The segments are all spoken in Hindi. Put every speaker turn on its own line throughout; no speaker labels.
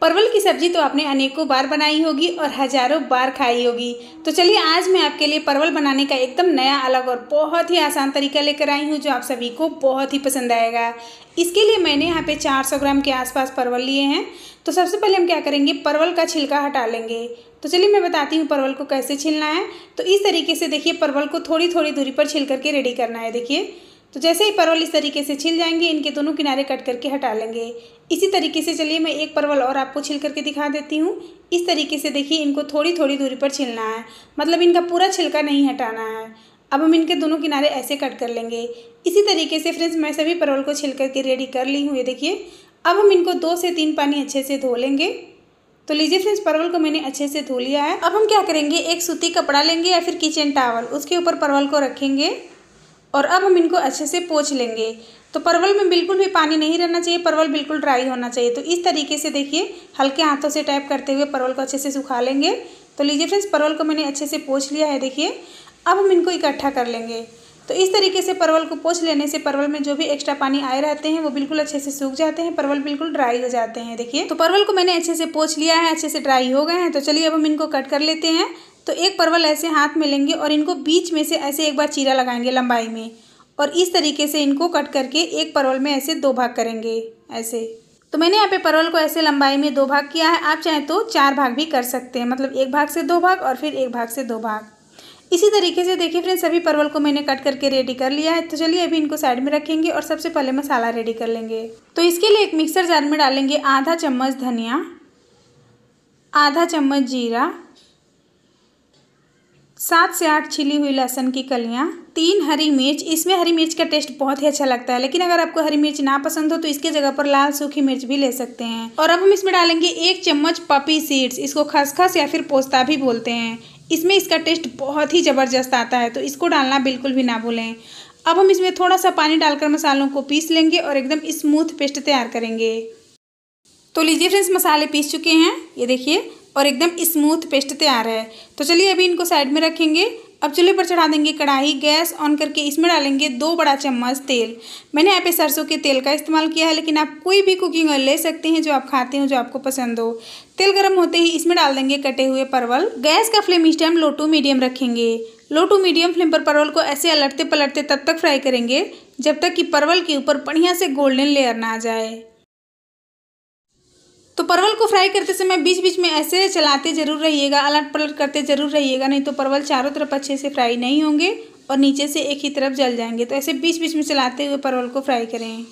परवल की सब्जी तो आपने अनेकों बार बनाई होगी और हजारों बार खाई होगी तो चलिए आज मैं आपके लिए परवल बनाने का एकदम नया अलग और बहुत ही आसान तरीका लेकर आई हूँ जो आप सभी को बहुत ही पसंद आएगा इसके लिए मैंने यहाँ पे 400 ग्राम के आसपास परवल लिए हैं तो सबसे पहले हम क्या करेंगे परवल का छिलका हटा लेंगे तो चलिए मैं बताती हूँ परवल को कैसे छिलना है तो इस तरीके से देखिए परवल को थोड़ी थोड़ी दूरी पर छिल करके रेडी करना है देखिए तो जैसे ही परवल इस तरीके से छिल जाएंगे इनके दोनों किनारे कट करके हटा लेंगे इसी तरीके से चलिए मैं एक परवल और आपको छिल करके दिखा देती हूँ इस तरीके से देखिए इनको थोड़ी थोड़ी दूरी पर छिलना है मतलब इनका पूरा छिलका नहीं हटाना है अब हम इनके दोनों किनारे ऐसे कट कर लेंगे इसी तरीके से फ्रेंड्स मैं सभी परवल को छिल करके रेडी कर ली हूँ ये देखिए अब हम इनको दो से तीन पानी अच्छे से धो लेंगे तो लीजिए फ्रेंड्स परवल को मैंने अच्छे से धो लिया है अब हम क्या करेंगे एक सूती कपड़ा लेंगे या फिर किचन टावल उसके ऊपर परवल को रखेंगे और अब हम इनको अच्छे से पोछ लेंगे तो परवल में बिल्कुल भी पानी नहीं रहना चाहिए परवल बिल्कुल ड्राई होना चाहिए तो इस तरीके से देखिए हल्के हाथों से टैप करते हुए परवल को अच्छे से सुखा लेंगे तो लीजिए फ्रेंड्स परवल को मैंने अच्छे से पोछ लिया है देखिए अब हम इनको इकट्ठा कर लेंगे तो इस तरीके से परवल को पोछ लेने से परवल में जो भी एक्स्ट्रा पानी आए रहते हैं वो बिल्कुल अच्छे से सूख जाते हैं परवल बिल्कुल ड्राई हो जाते हैं देखिए तो परवल को मैंने अच्छे से पोछ लिया है अच्छे से ड्राई हो गए हैं तो चलिए अब हम इनको कट कर लेते हैं तो एक परवल ऐसे हाथ में लेंगे और इनको बीच में से ऐसे एक बार चीरा लगाएंगे लंबाई में और इस तरीके से इनको कट करके एक परवल में ऐसे दो भाग करेंगे ऐसे तो मैंने यहाँ पे परवल को ऐसे लंबाई में दो भाग किया है आप चाहें तो चार भाग भी कर सकते हैं मतलब एक भाग से दो भाग और फिर एक भाग से दो भाग इसी तरीके से देखिए फ्रेंड्स सभी परवल को मैंने कट करके रेडी कर लिया है तो चलिए अभी इनको साइड में रखेंगे और सबसे पहले मसाला रेडी कर लेंगे तो इसके लिए एक मिक्सर जार में डालेंगे आधा चम्मच धनिया आधा चम्मच जीरा सात से आठ छिली हुई लहसुन की कलियाँ तीन हरी मिर्च इसमें हरी मिर्च का टेस्ट बहुत ही अच्छा लगता है लेकिन अगर आपको हरी मिर्च ना पसंद हो तो इसके जगह पर लाल सूखी मिर्च भी ले सकते हैं और अब हम इसमें डालेंगे एक चम्मच पपी सीड्स इसको खसखस या फिर पोस्ता भी बोलते हैं इसमें इसका टेस्ट बहुत ही ज़बरदस्त आता है तो इसको डालना बिल्कुल भी ना भूलें अब हम इसमें थोड़ा सा पानी डालकर मसालों को पीस लेंगे और एकदम स्मूथ पेस्ट तैयार करेंगे तो लीजिए फ्रेंड्स मसाले पीस चुके हैं ये देखिए और एकदम स्मूथ पेस्ट तैयार है तो चलिए अभी इनको साइड में रखेंगे अब चूल्हे पर चढ़ा देंगे कढ़ाई गैस ऑन करके इसमें डालेंगे दो बड़ा चम्मच तेल मैंने यहाँ पे सरसों के तेल का इस्तेमाल किया है लेकिन आप कोई भी कुकिंग ऑयल ले सकते हैं जो आप खाते हो जो आपको पसंद हो तेल गर्म होते ही इसमें डाल देंगे कटे हुए परवल गैस का फ्लेम इस टाइम लो टू मीडियम रखेंगे लो टू मीडियम फ्लेम पर परवल को ऐसे अलटते पलटते तब तक फ्राई करेंगे जब तक कि परवल के ऊपर बढ़िया से गोल्डन लेयर ना आ जाए तो परवल को फ्राई करते समय बीच बीच में ऐसे चलाते जरूर रहिएगा अलट पलट करते जरूर रहिएगा नहीं तो परवल चारों तरफ अच्छे से फ्राई नहीं होंगे और नीचे से एक ही तरफ जल जाएंगे तो ऐसे बीच बीच में चलाते हुए परवल को फ्राई करें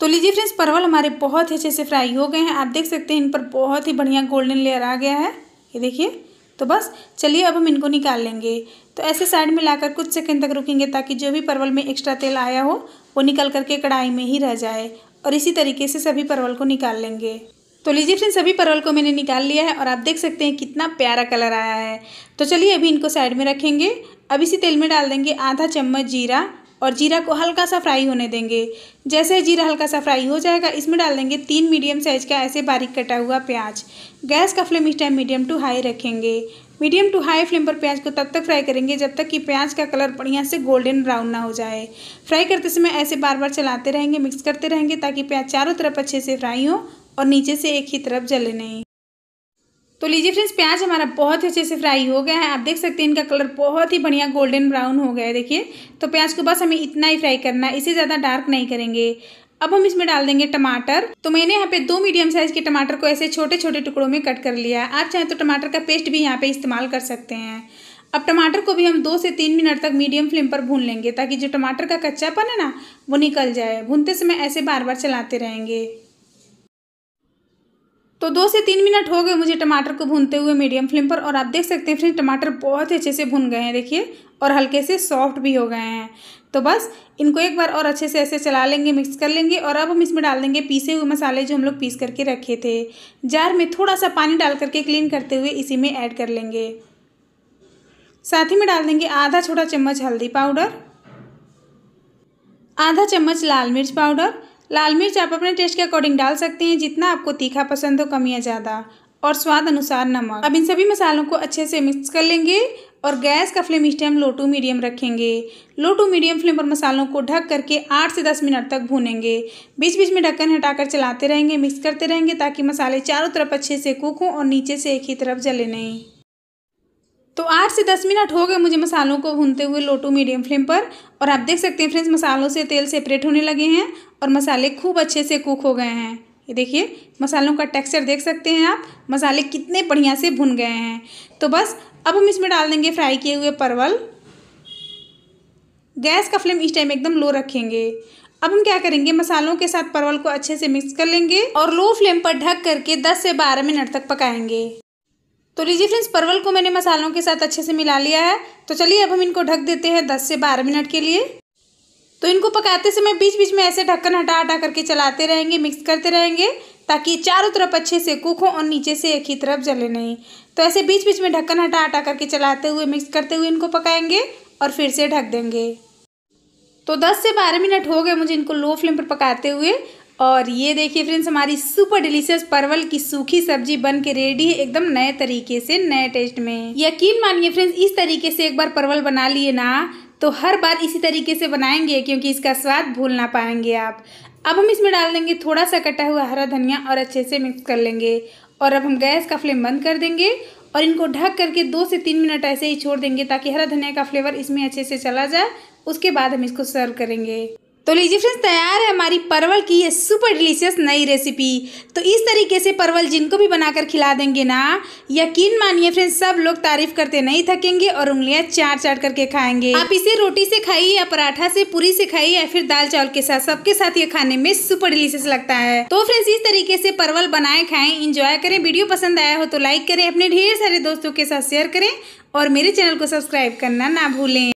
तो लीजिए फ्रेंड्स परवल हमारे बहुत ही अच्छे से फ्राई हो गए हैं आप देख सकते हैं इन पर बहुत ही बढ़िया गोल्डन लेयर आ गया है ये देखिए तो बस चलिए अब हम इनको निकाल लेंगे तो ऐसे साइड में लाकर कुछ सेकंड तक रुकेंगे ताकि जो भी परवल में एक्स्ट्रा तेल आया हो वो निकल करके कढ़ाई में ही रह जाए और इसी तरीके से सभी परवल को निकाल लेंगे तो लीजिए फ्रेंड सभी परवल को मैंने निकाल लिया है और आप देख सकते हैं कितना प्यारा कलर आया है तो चलिए अभी इनको साइड में रखेंगे अब इसी तेल में डाल देंगे आधा चम्मच जीरा और जीरा को हल्का सा फ्राई होने देंगे जैसे जीरा हल्का सा फ्राई हो जाएगा इसमें डाल देंगे तीन मीडियम साइज का ऐसे बारीक कटा हुआ प्याज गैस का फ्लेम इस टाइम मीडियम टू हाई रखेंगे मीडियम टू हाई फ्लेम पर प्याज को तब तक फ्राई करेंगे जब तक कि प्याज का कलर बढ़िया से गोल्डन ब्राउन ना हो जाए फ्राई करते समय ऐसे बार बार चलाते रहेंगे मिक्स करते रहेंगे ताकि प्याज चारों तरफ अच्छे से फ्राई हो और नीचे से एक ही तरफ जले नहीं तो लीजिए फ्रेंड्स प्याज हमारा बहुत ही अच्छे से फ्राई हो गया है आप देख सकते हैं इनका कलर बहुत ही बढ़िया गोल्डन ब्राउन हो गया है देखिए तो प्याज को बस हमें इतना ही फ्राई करना है इसे ज़्यादा डार्क नहीं करेंगे अब हम इसमें डाल देंगे टमाटर तो मैंने यहाँ पे दो मीडियम साइज के टमाटर को ऐसे छोटे छोटे टुकड़ों में कट कर लिया है आप चाहें तो टमाटर का पेस्ट भी यहाँ पे इस्तेमाल कर सकते हैं अब टमाटर को भी हम दो से तीन मिनट तक मीडियम फ्लेम पर भून लेंगे ताकि जो टमाटर का कच्चापन है ना वो निकल जाए भूनते समय ऐसे बार बार चलाते रहेंगे तो दो से तीन मिनट हो गए मुझे टमाटर को भूनते हुए मीडियम फ्लेम पर और आप देख सकते हैं फ्रेंड टमाटर बहुत अच्छे से भुन गए हैं देखिए और हल्के से सॉफ्ट भी हो गए हैं तो बस इनको एक बार और अच्छे से ऐसे चला लेंगे मिक्स कर लेंगे और अब हम इसमें डाल देंगे पीसे हुए मसाले जो हम लोग पीस करके रखे थे जार में थोड़ा सा पानी डाल करके क्लीन करते हुए इसी में ऐड कर लेंगे साथ ही में डाल देंगे आधा छोटा चम्मच हल्दी पाउडर आधा चम्मच लाल मिर्च पाउडर लाल मिर्च आप अपने टेस्ट के अकॉर्डिंग डाल सकते हैं जितना आपको तीखा पसंद हो कम या ज़्यादा और स्वाद अनुसार नमक अब इन सभी मसालों को अच्छे से मिक्स कर लेंगे और गैस का फ्लेम इस टाइम लो टू मीडियम रखेंगे लो टू मीडियम फ्लेम पर मसालों को ढक करके आठ से दस मिनट तक भूनेंगे बीच बीच में ढक्कन हटाकर चलाते रहेंगे मिक्स करते रहेंगे ताकि मसाले चारों तरफ अच्छे से कुक हों और नीचे से एक ही तरफ जले नहीं तो आठ से दस मिनट हो गए मुझे मसालों को भूनते हुए लो टू मीडियम फ्लेम पर और आप देख सकते हैं फ्रेंड्स मसालों से तेल सेपरेट होने लगे हैं और मसाले खूब अच्छे से कुक हो गए हैं ये देखिए मसालों का टेक्सचर देख सकते हैं आप मसाले कितने बढ़िया से भुन गए हैं तो बस अब हम इसमें डाल देंगे फ्राई किए हुए परवल गैस का फ्लेम इस टाइम एकदम लो रखेंगे अब हम क्या करेंगे मसालों के साथ परवल को अच्छे से मिक्स कर लेंगे और लो फ्लेम पर ढक करके 10 से 12 मिनट तक पकाएंगे तो लीजिए फ्रेंड्स परवल को मैंने मसालों के साथ अच्छे से मिला लिया है तो चलिए अब हम इनको ढक देते हैं दस से बारह मिनट के लिए तो इनको पकाते समय बीच बीच में ऐसे ढक्कन हटा हटा करके चलाते रहेंगे मिक्स करते रहेंगे ताकि चारों तरफ अच्छे से कुक हो और नीचे से एक ही तरफ जले नहीं तो ऐसे बीच बीच में ढक्कन हटा हटा करके चलाते हुए मिक्स करते हुए इनको पकाएंगे और फिर से ढक देंगे तो 10 से 12 मिनट हो गए मुझे इनको लो फ्लेम पर पकाते हुए और ये देखिए फ्रेंड्स हमारी सुपर डिलीशियस परवल की सूखी सब्जी बन के रेडी है एकदम नए तरीके से नए टेस्ट में यकीन मानिए फ्रेंड्स इस तरीके से एक बार परवल बना लिए ना तो हर बार इसी तरीके से बनाएंगे क्योंकि इसका स्वाद भूल ना पाएंगे आप अब हम इसमें डाल देंगे थोड़ा सा कटा हुआ हरा धनिया और अच्छे से मिक्स कर लेंगे और अब हम गैस का फ्लेम बंद कर देंगे और इनको ढक करके दो से तीन मिनट ऐसे ही छोड़ देंगे ताकि हरा धनिया का फ्लेवर इसमें अच्छे से चला जाए उसके बाद हम इसको सर्व करेंगे तो लीजिए फ्रेंड्स तैयार है हमारी परवल की ये सुपर डिलीशियस नई रेसिपी तो इस तरीके से परवल जिनको भी बनाकर खिला देंगे ना यकीन मानिए फ्रेंड्स सब लोग तारीफ करते नहीं थकेंगे और उंगलियां चाट चाट करके खाएंगे आप इसे रोटी से खाइए या पराठा से पूरी से खाइए या फिर दाल चावल के साथ सबके साथ ये खाने में सुपर डिलीशियस लगता है तो फ्रेंड्स इस तरीके से परवल बनाए खाएं इंजॉय करें वीडियो पसंद आया हो तो लाइक करें अपने ढेर सारे दोस्तों के साथ शेयर करें और मेरे चैनल को सब्सक्राइब करना ना भूलें